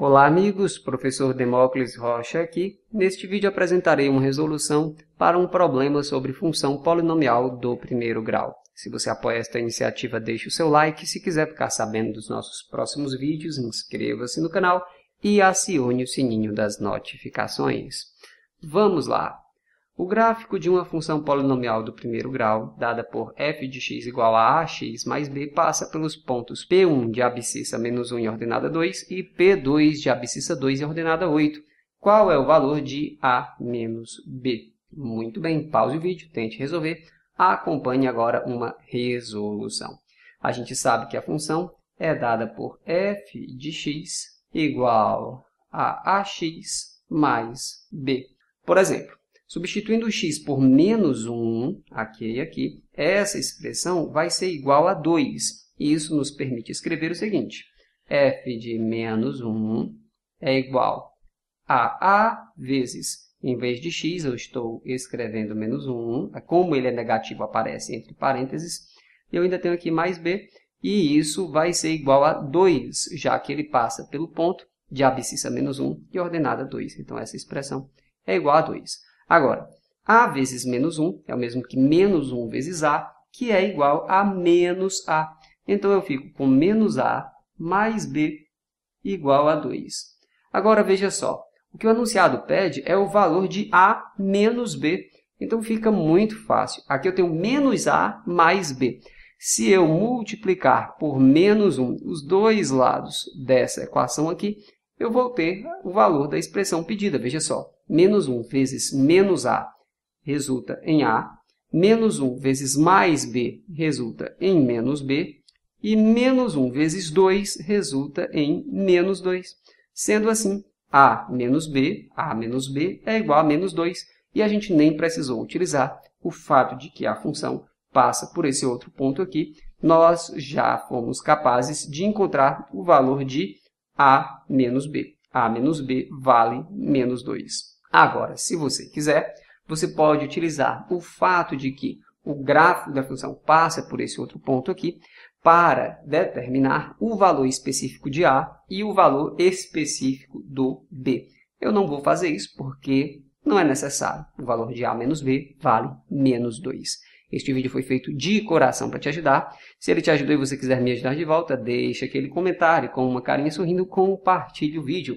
Olá amigos, professor Demócles Rocha aqui. Neste vídeo apresentarei uma resolução para um problema sobre função polinomial do primeiro grau. Se você apoia esta iniciativa, deixe o seu like. Se quiser ficar sabendo dos nossos próximos vídeos, inscreva-se no canal e acione o sininho das notificações. Vamos lá! O gráfico de uma função polinomial do primeiro grau, dada por f de x igual a ax mais b, passa pelos pontos p1 de abscissa menos 1 e ordenada 2 e p2 de abscissa 2 e ordenada 8. Qual é o valor de a menos b? Muito bem, pause o vídeo, tente resolver. Acompanhe agora uma resolução. A gente sabe que a função é dada por f de x igual a ax mais b. Por exemplo, Substituindo x por menos 1, aqui e aqui, essa expressão vai ser igual a 2. E isso nos permite escrever o seguinte, f de menos 1 é igual a a vezes, em vez de x, eu estou escrevendo menos 1, como ele é negativo aparece entre parênteses, e eu ainda tenho aqui mais b, e isso vai ser igual a 2, já que ele passa pelo ponto de abscissa menos 1 e ordenada 2. Então, essa expressão é igual a 2. Agora, A vezes menos 1 é o mesmo que menos 1 vezes A, que é igual a menos A. Então, eu fico com menos A mais B igual a 2. Agora, veja só. O que o anunciado pede é o valor de A menos B. Então, fica muito fácil. Aqui eu tenho menos A mais B. Se eu multiplicar por menos 1 os dois lados dessa equação aqui, eu vou ter o valor da expressão pedida. Veja só, menos 1 vezes menos A resulta em A, menos 1 vezes mais B resulta em menos B, e menos 1 vezes 2 resulta em menos 2. Sendo assim, A menos B, A menos B é igual a menos 2, e a gente nem precisou utilizar o fato de que a função passa por esse outro ponto aqui, nós já fomos capazes de encontrar o valor de A menos B. A menos B vale menos 2. Agora, se você quiser, você pode utilizar o fato de que o gráfico da função passa por esse outro ponto aqui para determinar o valor específico de A e o valor específico do B. Eu não vou fazer isso porque não é necessário. O valor de A menos B vale menos 2. Este vídeo foi feito de coração para te ajudar. Se ele te ajudou e você quiser me ajudar de volta, deixa aquele comentário com uma carinha sorrindo, compartilhe o vídeo.